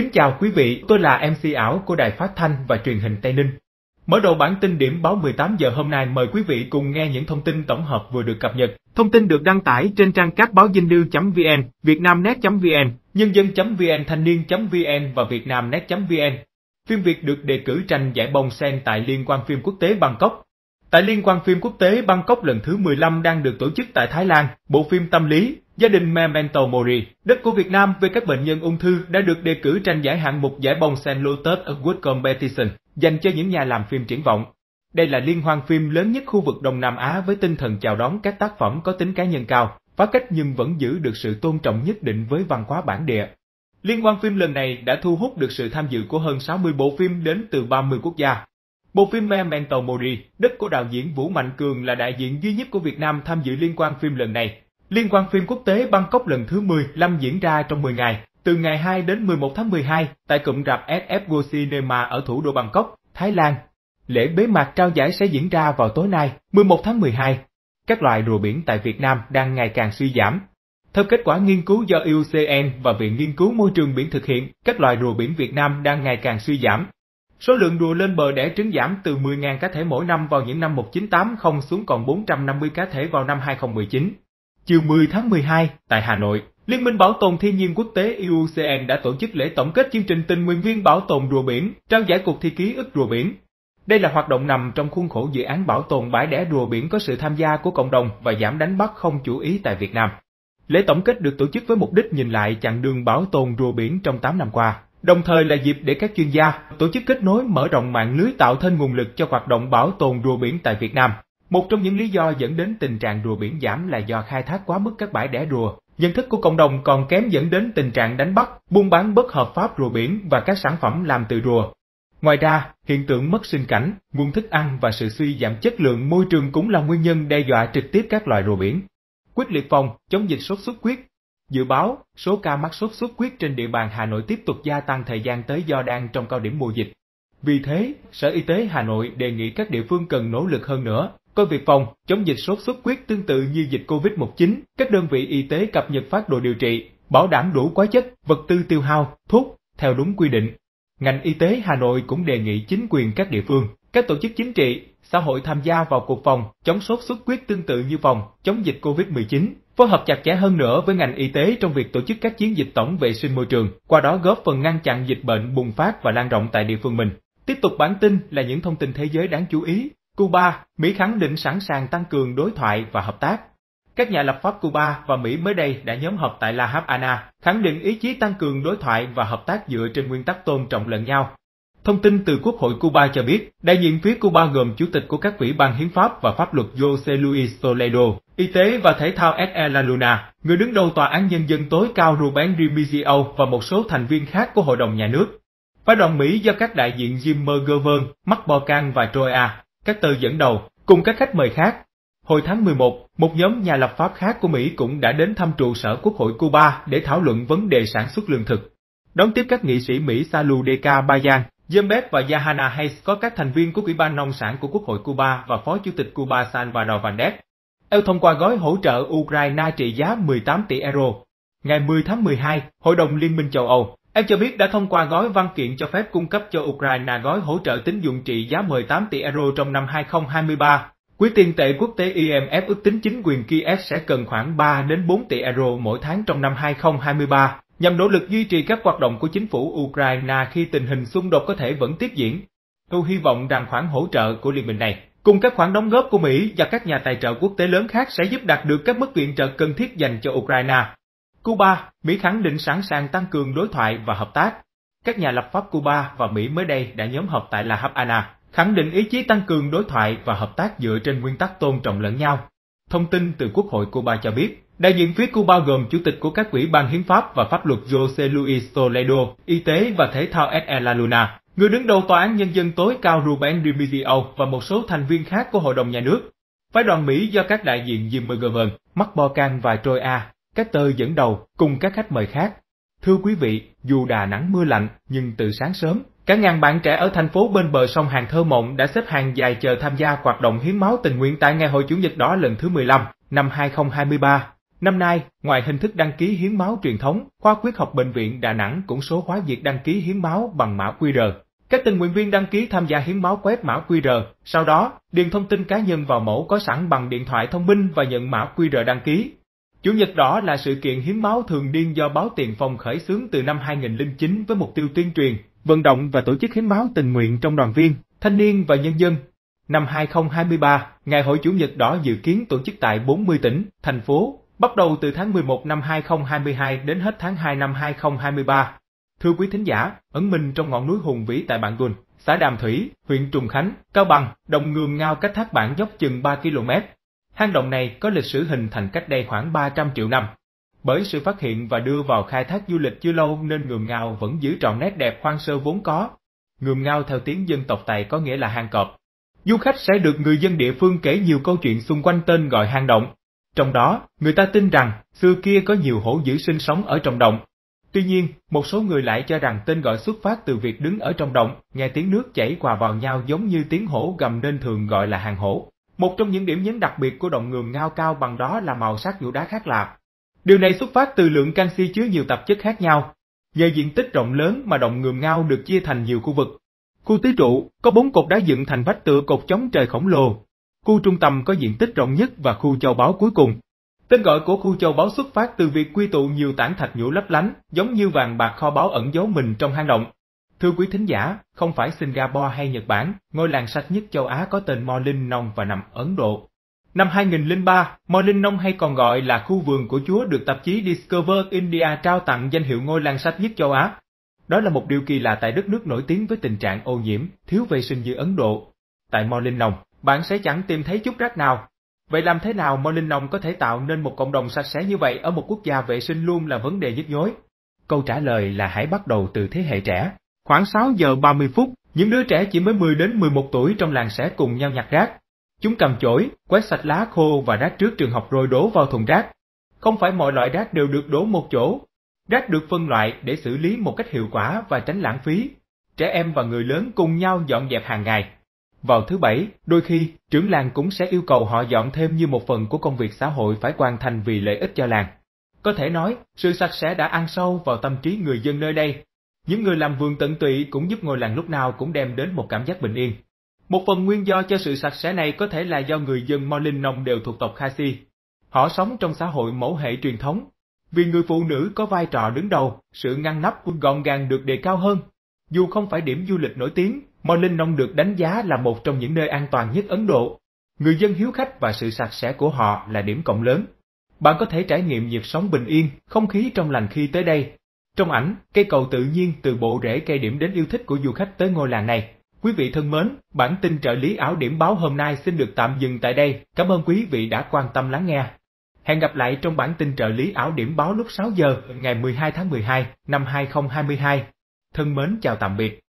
Kính chào quý vị, tôi là MC ảo của Đài Phát Thanh và Truyền hình Tây Ninh. Mở đầu bản tin điểm báo 18 giờ hôm nay mời quý vị cùng nghe những thông tin tổng hợp vừa được cập nhật. Thông tin được đăng tải trên trang các báo dinh lưu.vn, vietnamnet.vn, nhân dân.vn, thanh niên.vn và vietnamnet.vn. Phim Việt được đề cử tranh giải bông sen tại Liên quan phim quốc tế Bangkok. Tại Liên hoan phim quốc tế Bangkok lần thứ 15 đang được tổ chức tại Thái Lan, bộ phim tâm lý Gia đình Memento Mori, đất của Việt Nam về các bệnh nhân ung thư đã được đề cử tranh giải hạng mục giải bông Sen Lotus Award Competition dành cho những nhà làm phim triển vọng. Đây là liên hoan phim lớn nhất khu vực Đông Nam Á với tinh thần chào đón các tác phẩm có tính cá nhân cao, phá cách nhưng vẫn giữ được sự tôn trọng nhất định với văn hóa bản địa. Liên hoan phim lần này đã thu hút được sự tham dự của hơn 60 bộ phim đến từ 30 quốc gia, Bộ phim Memento Mori, đất của đạo diễn Vũ Mạnh Cường là đại diện duy nhất của Việt Nam tham dự liên quan phim lần này. Liên quan phim quốc tế Bangkok lần thứ 10, lâm diễn ra trong 10 ngày, từ ngày 2 đến 11 tháng 12 tại cụm rạp SF Cinema ở thủ đô Bangkok, Thái Lan. Lễ bế mạc trao giải sẽ diễn ra vào tối nay, 11 tháng 12. Các loài rùa biển tại Việt Nam đang ngày càng suy giảm. Theo kết quả nghiên cứu do UCN và Viện Nghiên cứu Môi trường Biển thực hiện, các loài rùa biển Việt Nam đang ngày càng suy giảm, Số lượng rùa lên bờ đẻ trứng giảm từ 10.000 cá thể mỗi năm vào những năm 1980 xuống còn 450 cá thể vào năm 2019. Chiều 10 tháng 12, tại Hà Nội, Liên minh Bảo tồn Thiên nhiên Quốc tế IUCN đã tổ chức lễ tổng kết chương trình tình nguyện viên bảo tồn rùa biển, trao giải cuộc thi ký ức rùa biển. Đây là hoạt động nằm trong khuôn khổ dự án bảo tồn bãi đẻ rùa biển có sự tham gia của cộng đồng và giảm đánh bắt không chủ ý tại Việt Nam. Lễ tổng kết được tổ chức với mục đích nhìn lại chặng đường bảo tồn rùa biển trong 8 năm qua đồng thời là dịp để các chuyên gia, tổ chức kết nối mở rộng mạng lưới tạo thêm nguồn lực cho hoạt động bảo tồn rùa biển tại Việt Nam. Một trong những lý do dẫn đến tình trạng rùa biển giảm là do khai thác quá mức các bãi đẻ rùa. Nhận thức của cộng đồng còn kém dẫn đến tình trạng đánh bắt, buôn bán bất hợp pháp rùa biển và các sản phẩm làm từ rùa. Ngoài ra, hiện tượng mất sinh cảnh, nguồn thức ăn và sự suy giảm chất lượng môi trường cũng là nguyên nhân đe dọa trực tiếp các loài rùa biển. Quyết liệt phòng chống dịch sốt xuất huyết Dự báo, số ca mắc sốt xuất huyết trên địa bàn Hà Nội tiếp tục gia tăng thời gian tới do đang trong cao điểm mùa dịch. Vì thế, Sở Y tế Hà Nội đề nghị các địa phương cần nỗ lực hơn nữa, coi việc phòng, chống dịch sốt xuất huyết tương tự như dịch COVID-19, các đơn vị y tế cập nhật phát đồ điều trị, bảo đảm đủ quá chất, vật tư tiêu hao, thuốc, theo đúng quy định. Ngành y tế Hà Nội cũng đề nghị chính quyền các địa phương, các tổ chức chính trị, xã hội tham gia vào cuộc phòng chống sốt xuất huyết tương tự như phòng chống dịch COVID-19, phối hợp chặt chẽ hơn nữa với ngành y tế trong việc tổ chức các chiến dịch tổng vệ sinh môi trường, qua đó góp phần ngăn chặn dịch bệnh bùng phát và lan rộng tại địa phương mình. Tiếp tục bản tin là những thông tin thế giới đáng chú ý. Cuba, Mỹ khẳng định sẵn sàng tăng cường đối thoại và hợp tác. Các nhà lập pháp Cuba và Mỹ mới đây đã nhóm họp tại La Habana, khẳng định ý chí tăng cường đối thoại và hợp tác dựa trên nguyên tắc tôn trọng lẫn nhau. Thông tin từ Quốc hội Cuba cho biết, đại diện phía Cuba gồm Chủ tịch của các ủy ban hiến pháp và pháp luật Jose Luis Toledo, Y tế và Thể thao SE La Luna, người đứng đầu Tòa án Nhân dân tối cao Ruben Remigio và một số thành viên khác của Hội đồng Nhà nước. Phái đoàn Mỹ do các đại diện Jim McGovern, Mark Borkan và Troy A, các tờ dẫn đầu, cùng các khách mời khác. Hồi tháng 11, một nhóm nhà lập pháp khác của Mỹ cũng đã đến thăm trụ sở Quốc hội Cuba để thảo luận vấn đề sản xuất lương thực. Đón tiếp các nghị sĩ Mỹ Salu Deca Bayan, Jembet và Yahana Hayes có các thành viên của Ủy ban Nông sản của Quốc hội Cuba và Phó Chủ tịch Cuba Salvador Vandes. EU thông qua gói hỗ trợ Ukraine trị giá 18 tỷ euro. Ngày 10 tháng 12, Hội đồng Liên minh châu Âu (EU) cho biết đã thông qua gói văn kiện cho phép cung cấp cho Ukraine gói hỗ trợ tín dụng trị giá 18 tỷ euro trong năm 2023. Quỹ tiền tệ quốc tế IMF ước tính chính quyền Kiev sẽ cần khoảng 3 đến 4 tỷ euro mỗi tháng trong năm 2023 nhằm nỗ lực duy trì các hoạt động của chính phủ Ukraine khi tình hình xung đột có thể vẫn tiếp diễn. Tôi hy vọng rằng khoản hỗ trợ của liên minh này Cùng các khoản đóng góp của Mỹ và các nhà tài trợ quốc tế lớn khác sẽ giúp đạt được các mức viện trợ cần thiết dành cho Ukraine. Cuba, Mỹ khẳng định sẵn sàng tăng cường đối thoại và hợp tác. Các nhà lập pháp Cuba và Mỹ mới đây đã nhóm họp tại La Habana, khẳng định ý chí tăng cường đối thoại và hợp tác dựa trên nguyên tắc tôn trọng lẫn nhau. Thông tin từ Quốc hội Cuba cho biết, đại diện phía Cuba gồm Chủ tịch của các quỹ ban hiến pháp và pháp luật Jose Luis Toledo, Y tế và Thể thao SE La Luna, người đứng đầu Tòa án Nhân dân tối cao Ruben Remigio và một số thành viên khác của Hội đồng Nhà nước. Phái đoàn Mỹ do các đại diện Jim McGovern, Mark Borkan và Troy A, các tơ dẫn đầu cùng các khách mời khác. Thưa quý vị, dù đà nắng mưa lạnh, nhưng từ sáng sớm, cả ngàn bạn trẻ ở thành phố bên bờ sông Hàng Thơ Mộng đã xếp hàng dài chờ tham gia hoạt động hiến máu tình nguyện tại ngày hội Chủ nhật đó lần thứ 15 năm 2023. Năm nay, ngoài hình thức đăng ký hiến máu truyền thống, khoa huyết học bệnh viện Đà Nẵng cũng số hóa việc đăng ký hiến máu bằng mã QR. Các tình nguyện viên đăng ký tham gia hiến máu quét mã QR, sau đó điền thông tin cá nhân vào mẫu có sẵn bằng điện thoại thông minh và nhận mã QR đăng ký. Chủ nhật đỏ là sự kiện hiến máu thường niên do báo Tiền Phong khởi xướng từ năm 2009 với mục tiêu tuyên truyền, vận động và tổ chức hiến máu tình nguyện trong đoàn viên, thanh niên và nhân dân. Năm 2023, Ngày hội Chủ nhật đỏ dự kiến tổ chức tại 40 tỉnh, thành phố bắt đầu từ tháng 11 năm 2022 đến hết tháng 2 năm 2023. Thưa quý thính giả, ẩn mình trong ngọn núi hùng vĩ tại Bản Tuần, xã Đàm Thủy, huyện Trùng Khánh, Cao Bằng, đồng ngường ngao cách thác bản dốc chừng 3 km. Hang động này có lịch sử hình thành cách đây khoảng 300 triệu năm. Bởi sự phát hiện và đưa vào khai thác du lịch chưa lâu nên ngườm ngao vẫn giữ trọn nét đẹp hoang sơ vốn có. Ngườm ngao theo tiếng dân tộc Tài có nghĩa là hang cọp. Du khách sẽ được người dân địa phương kể nhiều câu chuyện xung quanh tên gọi hang động, trong đó, người ta tin rằng xưa kia có nhiều hổ dữ sinh sống ở trong động. Tuy nhiên, một số người lại cho rằng tên gọi xuất phát từ việc đứng ở trong động, nghe tiếng nước chảy hòa vào nhau giống như tiếng hổ gầm nên thường gọi là hàng hổ. Một trong những điểm nhấn đặc biệt của động ngườm ngao cao bằng đó là màu sắc nhũ đá khác lạ. Điều này xuất phát từ lượng canxi chứa nhiều tạp chất khác nhau. Nhờ diện tích rộng lớn mà động ngườm ngao được chia thành nhiều khu vực. Khu tứ trụ có bốn cột đá dựng thành vách tựa cột chống trời khổng lồ, Khu trung tâm có diện tích rộng nhất và khu châu báu cuối cùng. Tên gọi của khu châu báu xuất phát từ việc quy tụ nhiều tảng thạch nhũ lấp lánh, giống như vàng bạc kho báu ẩn giấu mình trong hang động. Thưa quý thính giả, không phải Singapore hay Nhật Bản, ngôi làng sạch nhất châu Á có tên Mo Linh và nằm Ấn Độ. Năm 2003, Mo Linh hay còn gọi là khu vườn của Chúa được tạp chí Discover India trao tặng danh hiệu ngôi làng sạch nhất châu Á. Đó là một điều kỳ lạ tại đất nước nổi tiếng với tình trạng ô nhiễm, thiếu vệ sinh như Ấn Độ. Tại Mo Linh bạn sẽ chẳng tìm thấy chút rác nào. Vậy làm thế nào Morning Nồng có thể tạo nên một cộng đồng sạch sẽ như vậy ở một quốc gia vệ sinh luôn là vấn đề nhức nhối? Câu trả lời là hãy bắt đầu từ thế hệ trẻ. Khoảng 6 giờ 30 phút, những đứa trẻ chỉ mới 10 đến 11 tuổi trong làng sẽ cùng nhau nhặt rác. Chúng cầm chổi, quét sạch lá khô và rác trước trường học rồi đổ vào thùng rác. Không phải mọi loại rác đều được đổ một chỗ. Rác được phân loại để xử lý một cách hiệu quả và tránh lãng phí. Trẻ em và người lớn cùng nhau dọn dẹp hàng ngày. Vào thứ bảy, đôi khi, trưởng làng cũng sẽ yêu cầu họ dọn thêm như một phần của công việc xã hội phải hoàn thành vì lợi ích cho làng. Có thể nói, sự sạch sẽ đã ăn sâu vào tâm trí người dân nơi đây. Những người làm vườn tận tụy cũng giúp ngôi làng lúc nào cũng đem đến một cảm giác bình yên. Một phần nguyên do cho sự sạch sẽ này có thể là do người dân Molin Nông đều thuộc tộc Khasi. Họ sống trong xã hội mẫu hệ truyền thống. Vì người phụ nữ có vai trò đứng đầu, sự ngăn nắp gọn gàng được đề cao hơn, dù không phải điểm du lịch nổi tiếng, Mò Linh được đánh giá là một trong những nơi an toàn nhất Ấn Độ. Người dân hiếu khách và sự sạch sẽ của họ là điểm cộng lớn. Bạn có thể trải nghiệm nhịp sống bình yên, không khí trong lành khi tới đây. Trong ảnh, cây cầu tự nhiên từ bộ rễ cây điểm đến yêu thích của du khách tới ngôi làng này. Quý vị thân mến, bản tin trợ lý ảo điểm báo hôm nay xin được tạm dừng tại đây. Cảm ơn quý vị đã quan tâm lắng nghe. Hẹn gặp lại trong bản tin trợ lý ảo điểm báo lúc 6 giờ ngày 12 tháng 12 năm 2022. Thân mến chào tạm biệt.